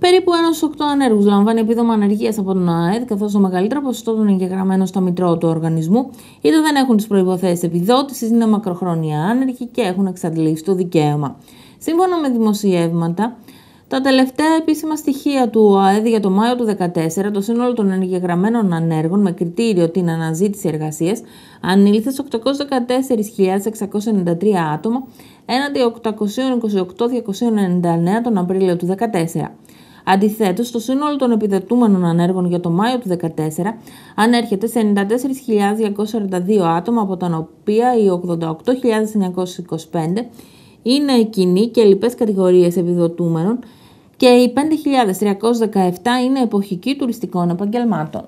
Περίπου ένας στου 8 ανέργους λαμβάνει επίδομα ανεργίας από τον ΑΕΔ, καθώς το μεγαλύτερο ποσοστό των εγγεγραμμένων στο μητρό του οργανισμού είτε δεν έχουν τις προποθέσει επιδότησης, είναι μακροχρόνια άνεργοι και έχουν εξαντλήσει το δικαίωμα. Σύμφωνα με δημοσιεύματα, τα τελευταία επίσημα στοιχεία του ΟΑΕΔ για το Μάιο του 2014, το σύνολο των εγγεγραμμένων ανέργων με κριτήριο την αναζήτηση εργασίας ανήλθε σε 814.693 άτομα έναντι 828.299 τον Απρίλιο του 2014. Αντιθέτω, το σύνολο των επιδετούμενων ανέργων για το Μάιο του 2014 ανέρχεται σε 94.242 άτομα, από τα οποία οι 88.925 είναι κοινοί και λοιπές κατηγορίες επιδοτούμενων και οι 5.317 είναι εποχικοί τουριστικών επαγγελμάτων.